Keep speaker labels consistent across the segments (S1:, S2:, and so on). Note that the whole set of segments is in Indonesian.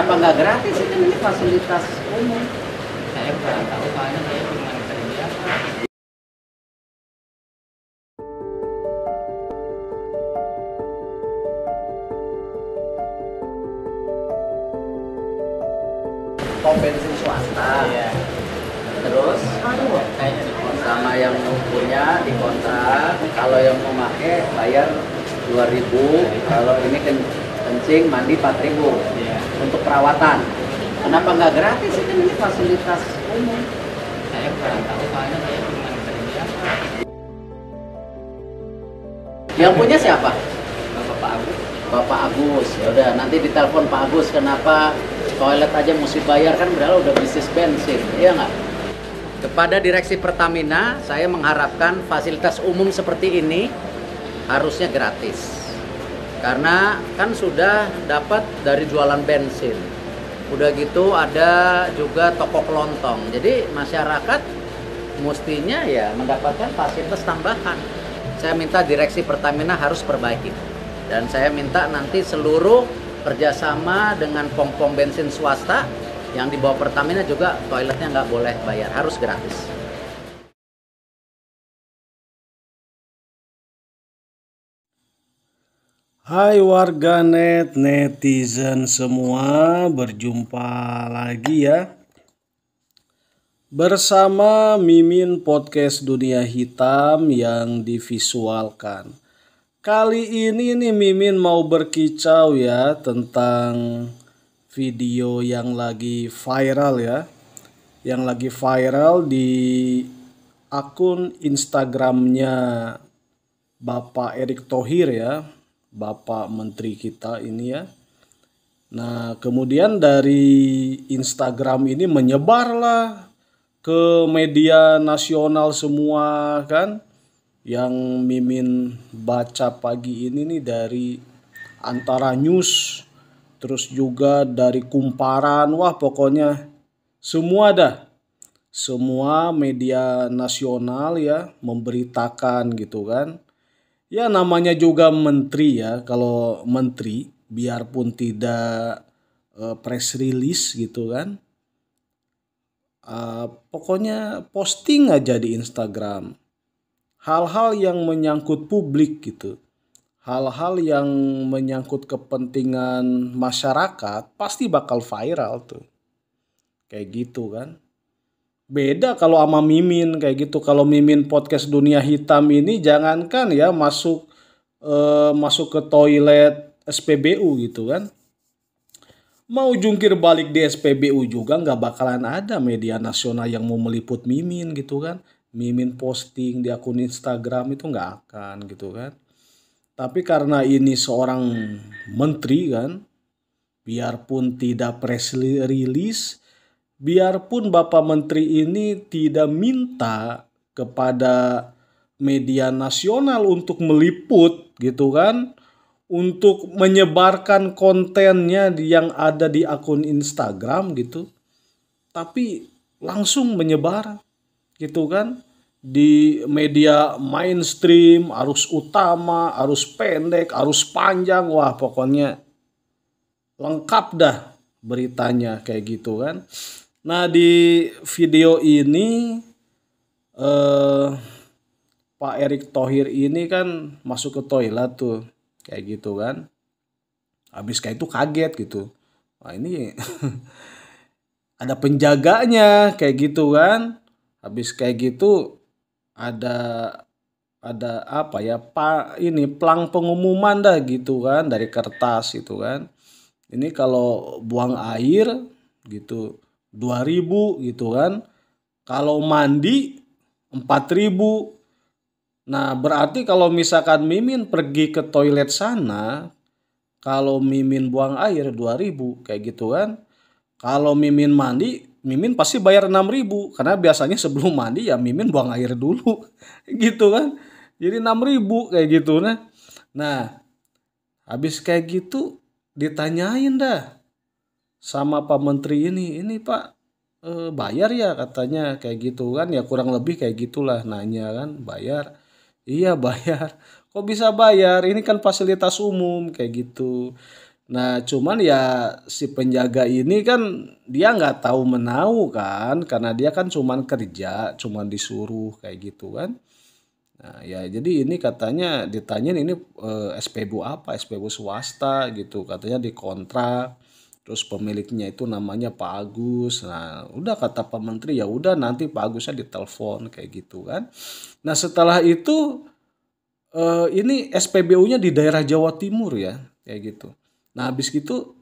S1: Kenapa nggak gratis itu ini fasilitas umum? Saya kurang tahu soalnya saya cuma kerja. Pom bensin swasta. Iya. Terus eh, sama yang punya dikontrak, kalau yang mau pakai bayar 2000, kalau ini kencing mandi 4000. Iya untuk perawatan. Kenapa nggak gratis? Ini, ini fasilitas umum. Saya kurang tahu soalnya saya cuma kerja. Yang punya siapa? Bapak Agus. Bapak Agus, ya udah nanti ditelepon Pak Agus kenapa toilet aja mesti bayar kan berarti udah bisnis bensin, iya nggak? Kepada Direksi Pertamina, saya mengharapkan fasilitas umum seperti ini harusnya gratis karena kan sudah dapat dari jualan bensin udah gitu ada juga toko kelontong jadi masyarakat mestinya ya mendapatkan fasilitas tambahan saya minta direksi Pertamina harus perbaiki dan saya minta nanti seluruh kerjasama dengan pom-pom bensin swasta yang dibawa Pertamina juga toiletnya nggak boleh bayar harus gratis Hai net netizen semua, berjumpa lagi ya. Bersama Mimin Podcast Dunia Hitam yang divisualkan. Kali ini nih Mimin mau berkicau ya tentang video yang lagi viral ya. Yang lagi viral di akun Instagramnya Bapak Erick Thohir ya Bapak Menteri kita ini ya. Nah, kemudian dari Instagram ini menyebarlah ke media nasional semua kan yang mimin baca pagi ini nih dari antara news terus juga dari kumparan wah pokoknya semua ada. semua media nasional ya memberitakan gitu kan ya namanya juga menteri ya kalau menteri biarpun tidak uh, press release gitu kan uh, pokoknya posting aja di Instagram hal-hal yang menyangkut publik gitu hal-hal yang menyangkut kepentingan masyarakat pasti bakal viral tuh kayak gitu kan beda kalau sama Mimin kayak gitu kalau Mimin podcast dunia hitam ini jangankan ya masuk eh, masuk ke toilet SPBU gitu kan mau jungkir balik di SPBU juga nggak bakalan ada media nasional yang mau meliput Mimin gitu kan Mimin posting di akun Instagram itu nggak akan gitu kan tapi karena ini seorang menteri kan biarpun tidak press release biarpun Bapak Menteri ini tidak minta kepada media nasional untuk meliput gitu kan untuk menyebarkan kontennya yang ada di akun Instagram gitu tapi langsung menyebar gitu kan di media mainstream arus utama arus pendek arus panjang wah pokoknya lengkap dah beritanya kayak gitu kan Nah di video ini eh, Pak Erick Thohir ini kan masuk ke toilet tuh kayak gitu kan. Habis kayak itu kaget gitu. Wah ini ada penjaganya kayak gitu kan. Habis kayak gitu ada ada apa ya pak ini plang pengumuman dah gitu kan dari kertas gitu kan ini kalau buang air gitu dua ribu gitu kan. Kalau mandi empat ribu Nah, berarti kalau misalkan Mimin pergi ke toilet sana, kalau Mimin buang air dua ribu kayak gitu kan. Kalau Mimin mandi, Mimin pasti bayar enam ribu karena biasanya sebelum mandi ya Mimin buang air dulu gitu kan. Jadi enam ribu kayak gitu nah. Nah, habis kayak gitu ditanyain dah sama Pak Menteri ini, ini Pak eh, bayar ya katanya kayak gitu kan ya kurang lebih kayak gitulah nanya kan bayar. Iya bayar. Kok bisa bayar? Ini kan fasilitas umum kayak gitu. Nah, cuman ya si penjaga ini kan dia nggak tahu menau kan, karena dia kan cuman kerja, cuman disuruh kayak gitu kan. Nah, ya jadi ini katanya ditanyain ini eh, SPBU apa? SPBU swasta gitu, katanya dikontrak terus pemiliknya itu namanya Pak Agus nah udah kata Pak Menteri ya udah nanti Pak Agusnya ditelepon kayak gitu kan nah setelah itu eh, ini SPBU-nya di daerah Jawa Timur ya kayak gitu nah habis gitu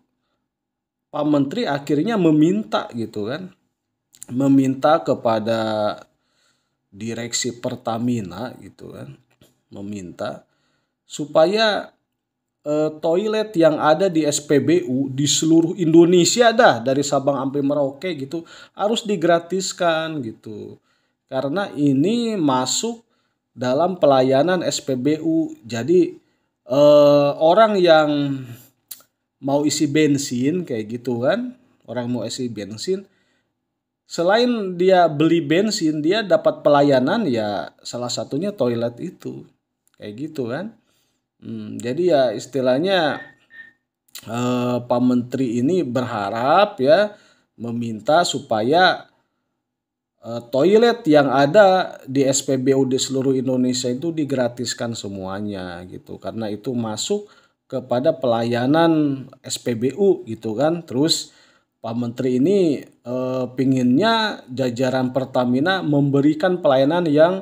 S1: Pak Menteri akhirnya meminta gitu kan meminta kepada direksi Pertamina gitu kan meminta supaya Eh, toilet yang ada di SPBU di seluruh Indonesia dah dari Sabang sampai Merauke gitu harus digratiskan gitu karena ini masuk dalam pelayanan SPBU jadi eh, orang yang mau isi bensin kayak gitu kan orang mau isi bensin selain dia beli bensin dia dapat pelayanan ya salah satunya toilet itu kayak gitu kan Hmm, jadi ya istilahnya eh, Pak Menteri ini berharap ya meminta supaya eh, toilet yang ada di SPBU di seluruh Indonesia itu digratiskan semuanya gitu karena itu masuk kepada pelayanan SPBU gitu kan terus Pak Menteri ini eh, pinginnya jajaran Pertamina memberikan pelayanan yang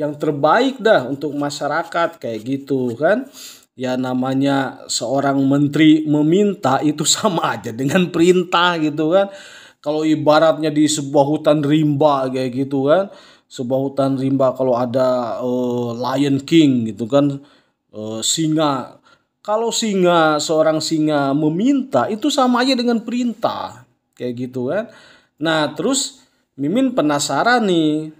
S1: yang terbaik dah untuk masyarakat kayak gitu kan ya namanya seorang menteri meminta itu sama aja dengan perintah gitu kan kalau ibaratnya di sebuah hutan rimba kayak gitu kan sebuah hutan rimba kalau ada uh, lion king gitu kan uh, singa kalau singa seorang singa meminta itu sama aja dengan perintah kayak gitu kan nah terus mimin penasaran nih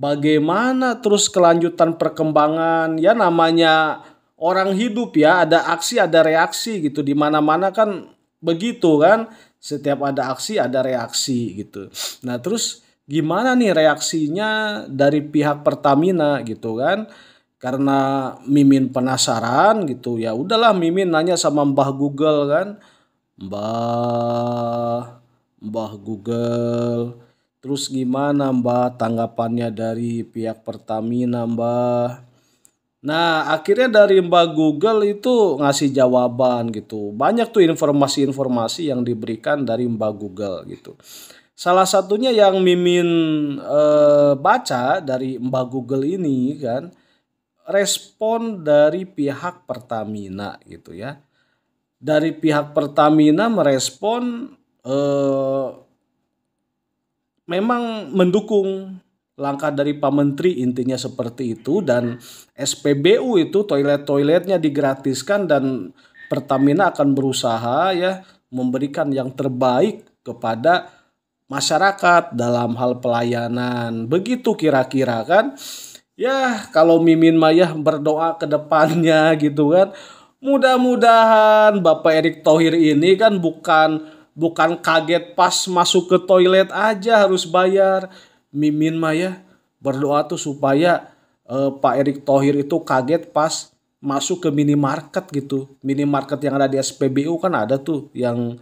S1: bagaimana terus kelanjutan perkembangan ya namanya orang hidup ya ada aksi ada reaksi gitu di mana-mana kan begitu kan setiap ada aksi ada reaksi gitu nah terus gimana nih reaksinya dari pihak Pertamina gitu kan karena Mimin penasaran gitu ya udahlah Mimin nanya sama Mbah Google kan Mbah Mbah Google Terus gimana Mbak tanggapannya dari pihak Pertamina Mbak? Nah akhirnya dari Mbak Google itu ngasih jawaban gitu. Banyak tuh informasi-informasi yang diberikan dari Mbak Google gitu. Salah satunya yang Mimin eh, baca dari Mbak Google ini kan respon dari pihak Pertamina gitu ya. Dari pihak Pertamina merespon eh, memang mendukung langkah dari Pak Menteri intinya seperti itu dan SPBU itu toilet-toiletnya digratiskan dan Pertamina akan berusaha ya memberikan yang terbaik kepada masyarakat dalam hal pelayanan. Begitu kira-kira kan. Ya, kalau Mimin Maya berdoa ke depannya gitu kan. Mudah-mudahan Bapak Erick Thohir ini kan bukan Bukan kaget pas masuk ke toilet aja harus bayar. Mimin mah ya berdoa tuh supaya eh, Pak Erick Thohir itu kaget pas masuk ke minimarket gitu. Minimarket yang ada di SPBU kan ada tuh yang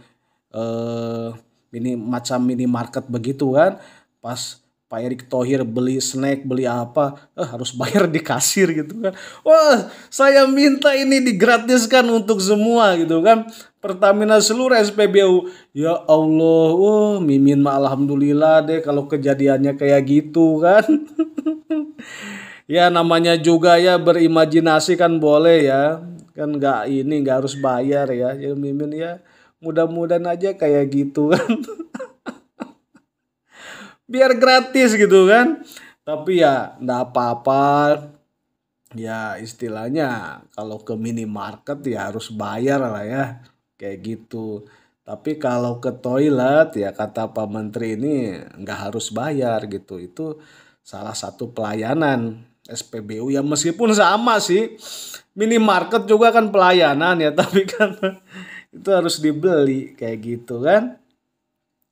S1: eh, mini macam minimarket begitu kan. Pas Pak Erick Thohir beli snack, beli apa, eh, harus bayar di kasir gitu kan. Wah, saya minta ini digratiskan untuk semua gitu kan. Pertamina seluruh SPBU. Ya Allah, oh mimin mah alhamdulillah deh kalau kejadiannya kayak gitu kan. ya namanya juga ya berimajinasi kan boleh ya. Kan nggak ini nggak harus bayar ya. Ya mimin ya mudah-mudahan aja kayak gitu kan. Biar gratis gitu kan. Tapi ya nggak apa-apa ya istilahnya kalau ke minimarket ya harus bayar lah ya kayak gitu. Tapi kalau ke toilet ya kata Pak Menteri ini nggak harus bayar gitu. Itu salah satu pelayanan SPBU ya meskipun sama sih minimarket juga kan pelayanan ya tapi kan itu harus dibeli kayak gitu kan.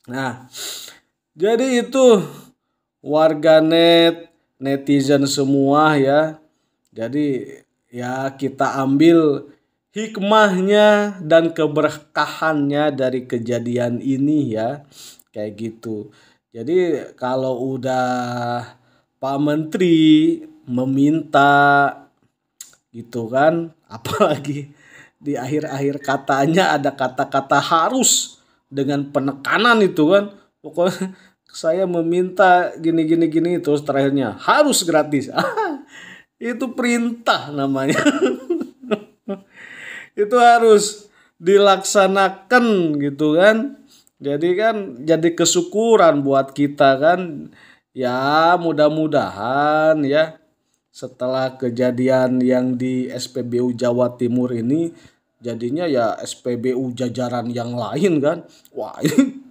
S1: Nah jadi itu warganet netizen semua ya. Jadi ya kita ambil hikmahnya dan keberkahannya dari kejadian ini ya kayak gitu jadi kalau udah Pak Menteri meminta gitu kan apalagi di akhir-akhir katanya ada kata-kata harus dengan penekanan itu kan pokoknya saya meminta gini gini gini terus terakhirnya harus gratis itu perintah namanya itu harus dilaksanakan gitu kan jadi kan jadi kesyukuran buat kita kan ya mudah-mudahan ya setelah kejadian yang di SPBU Jawa Timur ini jadinya ya SPBU jajaran yang lain kan wah ini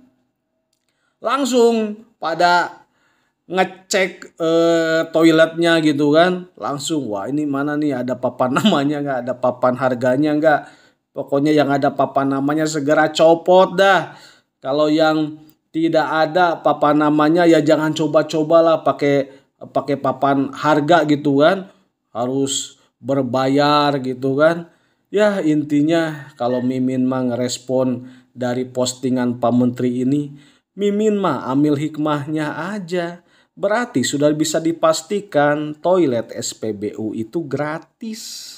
S1: langsung pada ngecek eh, toiletnya gitu kan langsung wah ini mana nih ada papan namanya nggak ada papan harganya nggak pokoknya yang ada papan namanya segera copot dah kalau yang tidak ada papan namanya ya jangan coba-cobalah pakai pakai papan harga gitu kan harus berbayar gitu kan ya intinya kalau Mimin mah ngerespon dari postingan Pak Menteri ini Mimin mah ambil hikmahnya aja Berarti sudah bisa dipastikan toilet SPBU itu gratis.